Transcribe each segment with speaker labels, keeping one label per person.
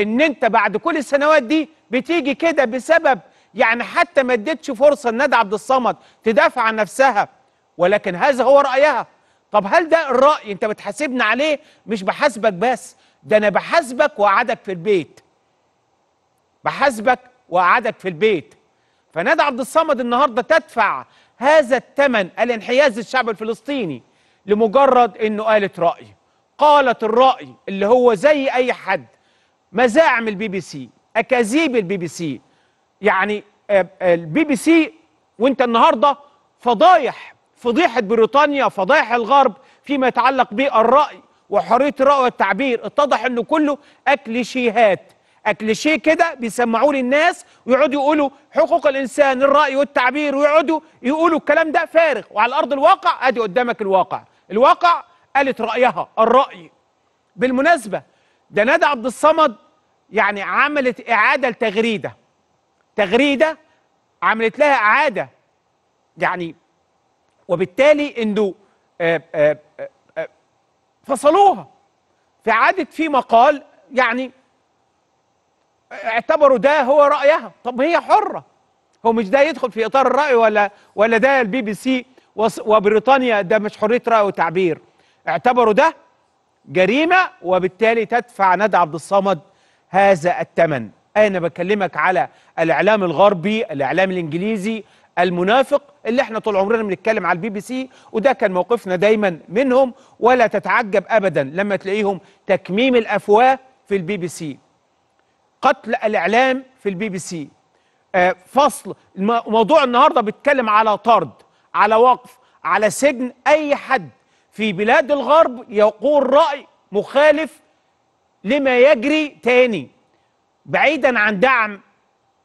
Speaker 1: ان انت بعد كل السنوات دي بتيجي كده بسبب يعني حتى ما اديتش فرصه لندى عبد الصمد تدافع عن نفسها ولكن هذا هو رايها طب هل ده الراي انت بتحاسبنا عليه مش بحاسبك بس ده انا بحاسبك وقعدك في البيت بحاسبك وقعدك في البيت فندى عبد الصمد النهارده تدفع هذا الثمن الانحياز الشعب الفلسطيني لمجرد انه قالت راي قالت الراي اللي هو زي اي حد مزاعم البي بي سي اكاذيب البي بي سي يعني البي بي سي وانت النهارده فضايح فضيحه بريطانيا فضايح الغرب فيما يتعلق بالراي وحريه الراي والتعبير اتضح انه كله اكليشيهات اكليشيه كده بيسمعوه للناس ويقعدوا يقولوا حقوق الانسان الراي والتعبير ويقعدوا يقولوا الكلام ده فارغ وعلى ارض الواقع ادي قدامك الواقع الواقع قالت رايها الراي بالمناسبه ده ندى عبد الصمد يعني عملت اعاده لتغريده تغريده عملت لها اعاده يعني وبالتالي انه آه، آه، آه، فصلوها فعادت في مقال يعني اعتبروا ده هو رايها طب هي حره هو مش ده يدخل في اطار الراي ولا ولا ده البي بي سي وبريطانيا ده مش حريه راي وتعبير اعتبروا ده جريمة وبالتالي تدفع ندى عبد الصمد هذا الثمن أنا بكلمك على الإعلام الغربي الإعلام الإنجليزي المنافق اللي احنا طول عمرنا بنتكلم على البي بي سي وده كان موقفنا دايما منهم ولا تتعجب أبدا لما تلاقيهم تكميم الأفواه في البي بي سي قتل الإعلام في البي بي سي آه، فصل موضوع النهاردة بيتكلم على طرد على وقف على سجن أي حد في بلاد الغرب يقول رأي مخالف لما يجري تاني بعيدا عن دعم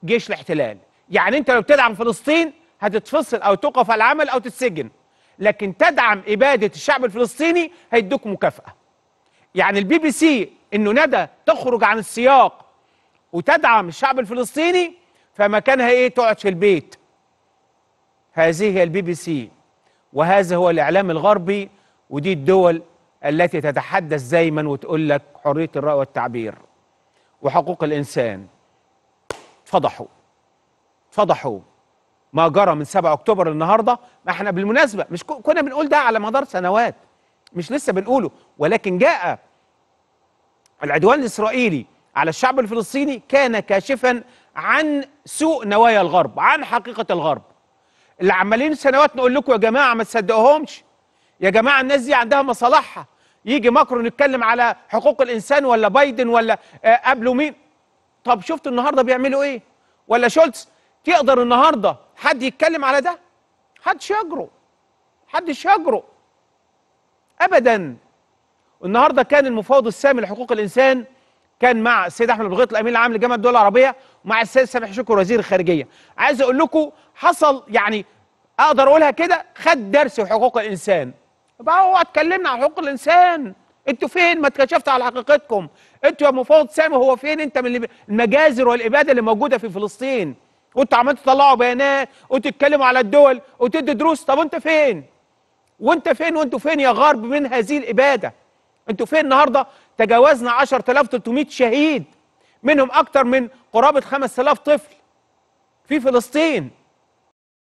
Speaker 1: جيش الاحتلال يعني انت لو بتدعم فلسطين هتتفصل او توقف العمل او تتسجن لكن تدعم اباده الشعب الفلسطيني هيدوك مكافاه يعني البي بي سي انه ندى تخرج عن السياق وتدعم الشعب الفلسطيني فمكانها ايه تقعد في البيت هذه هي البي بي سي وهذا هو الاعلام الغربي ودي الدول التي تتحدث دايما وتقول لك حريه الراي والتعبير وحقوق الانسان فضحوا فضحوا ما جرى من 7 اكتوبر النهارده ما احنا بالمناسبه مش كنا بنقول ده على مدار سنوات مش لسه بنقوله ولكن جاء العدوان الاسرائيلي على الشعب الفلسطيني كان كاشفا عن سوء نوايا الغرب عن حقيقه الغرب اللي عمالين سنوات نقول لكم يا جماعه ما تصدقوهمش يا جماعه الناس دي عندها مصالحها يجي ماكرون يتكلم على حقوق الانسان ولا بايدن ولا آه، قبله مين طب شفت النهارده بيعملوا ايه ولا شولتز تقدر النهارده حد يتكلم على ده حدش يجرؤ حدش يجرؤ ابدا النهارده كان المفاوض السامي لحقوق الانسان كان مع السيد احمد بغيط الامين العام لجامعه الدول العربيه ومع السيد سامح شكر وزير الخارجيه عايز اقول لكم حصل يعني اقدر اقولها كده خد درس في حقوق الانسان بقى اوعى اتكلمنا عن حقوق الانسان انتوا فين ما اتكشفتوا على حقيقتكم انتوا يا مفوض سامي هو فين انت من المجازر والاباده اللي موجوده في فلسطين وانتوا عمال تطلعوا بيانات وتتكلموا على الدول وتدي دروس طب انت فين وانت فين وانتوا فين يا غرب من هذه الاباده انتوا فين النهارده تجاوزنا 10300 شهيد منهم اكتر من قرابه 5000 طفل في فلسطين